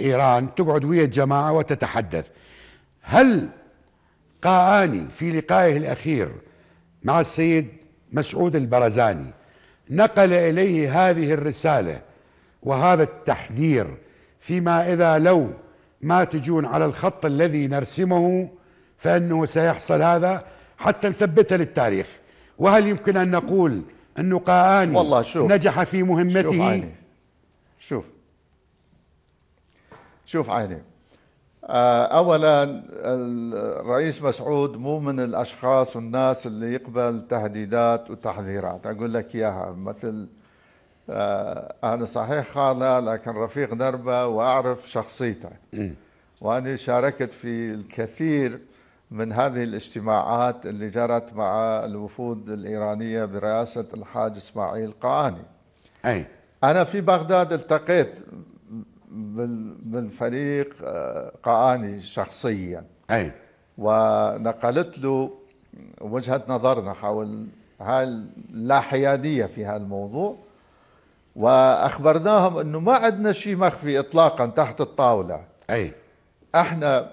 ايران تقعد ويا الجماعه وتتحدث هل قاعاني في لقائه الاخير مع السيد مسعود البرزاني نقل اليه هذه الرساله وهذا التحذير فيما اذا لو ما تجون على الخط الذي نرسمه فانه سيحصل هذا حتى نثبته للتاريخ وهل يمكن ان نقول انه قاعاني والله شوف نجح في مهمته شوف, عيني. شوف شوف عيني آه، اولا الرئيس مسعود مو من الاشخاص والناس اللي يقبل تهديدات وتحذيرات اقول لك اياها مثل آه، انا صحيح خاله لكن رفيق دربه واعرف شخصيته إيه. وانا شاركت في الكثير من هذه الاجتماعات اللي جرت مع الوفود الايرانيه برئاسه الحاج اسماعيل قعاني اي انا في بغداد التقيت بالفريق آه، قاني شخصيا اي ونقلت له وجهه نظرنا حول هاي اللاحياديه في هذا الموضوع واخبرناهم انه ما عندنا شيء مخفي اطلاقا تحت الطاوله اي احنا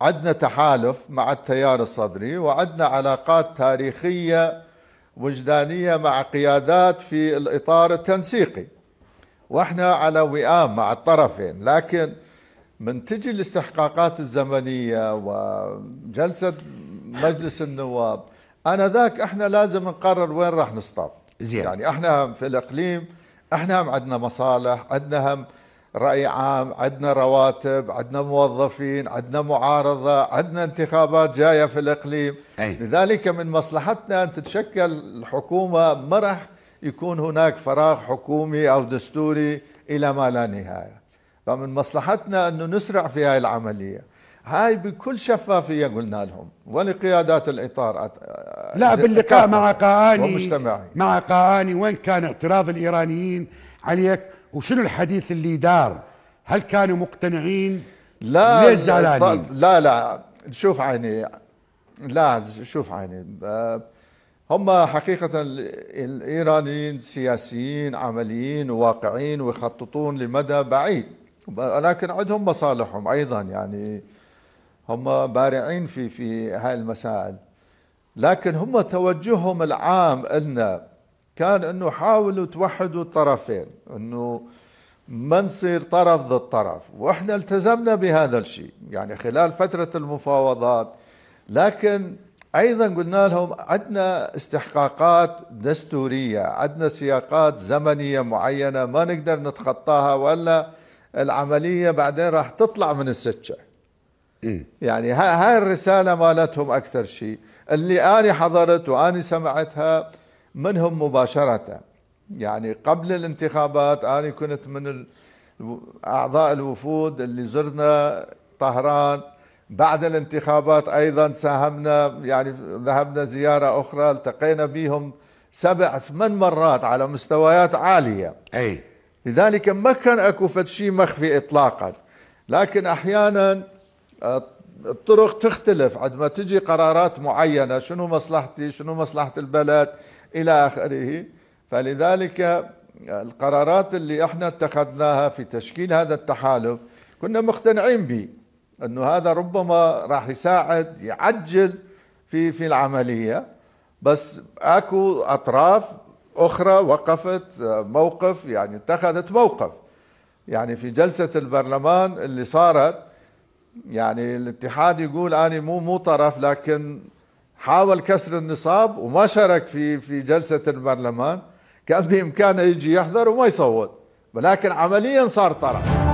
عندنا تحالف مع التيار الصدري وعندنا علاقات تاريخيه وجدانيه مع قيادات في الاطار التنسيقي واحنا على وئام مع الطرفين لكن من تجي الاستحقاقات الزمنيه وجلسه مجلس النواب انا ذاك احنا لازم نقرر وين راح نصطف زين يعني احنا هم في الاقليم احنا هم عندنا مصالح عندنا هم راي عام عندنا رواتب عندنا موظفين عندنا معارضه عندنا انتخابات جايه في الاقليم أي. لذلك من مصلحتنا ان تتشكل الحكومه مرح يكون هناك فراغ حكومي أو دستوري إلى ما لا نهاية فمن مصلحتنا أنه نسرع في هاي العملية هاي بكل شفافية قلنا لهم ولقيادات الإطار لا باللقاء مع قاعاني مع قاعاني وين كان اعتراض الإيرانيين عليك وشنو الحديث اللي دار هل كانوا مقتنعين لا ليش زعلانين لا لا شوف عيني لا شوف عيني آه، هم حقيقة الإيرانيين سياسيين عمليين واقعين ويخططون لمدى بعيد لكن عندهم مصالحهم أيضا يعني هم بارعين في في هاي المسائل لكن هم توجههم العام لنا كان انه حاولوا توحدوا الطرفين انه ما نصير طرف ضد طرف واحنا التزمنا بهذا الشيء يعني خلال فتره المفاوضات لكن ايضا قلنا لهم عندنا استحقاقات دستوريه، عندنا سياقات زمنيه معينه ما نقدر نتخطاها والا العمليه بعدين راح تطلع من السكه. إيه. يعني هاي الرساله مالتهم اكثر شيء، اللي انا حضرت واني سمعتها منهم مباشره. يعني قبل الانتخابات انا كنت من اعضاء الوفود اللي زرنا طهران بعد الانتخابات ايضا ساهمنا يعني ذهبنا زياره اخرى التقينا بهم سبع ثمان مرات على مستويات عاليه اي لذلك ما كان اكو فد شيء مخفي اطلاقا لكن احيانا آه، الطرق تختلف عندما تجي قرارات معينه شنو مصلحتي شنو مصلحه البلد الى اخره فلذلك آه، القرارات اللي احنا اتخذناها في تشكيل هذا التحالف كنا مقتنعين به انه هذا ربما راح يساعد يعجل في في العمليه بس اكو اطراف اخرى وقفت موقف يعني اتخذت موقف يعني في جلسه البرلمان اللي صارت يعني الاتحاد يقول انا مو مو طرف لكن حاول كسر النصاب وما شارك في في جلسه البرلمان كان بامكانه يجي يحضر وما يصوت ولكن عمليا صار طرف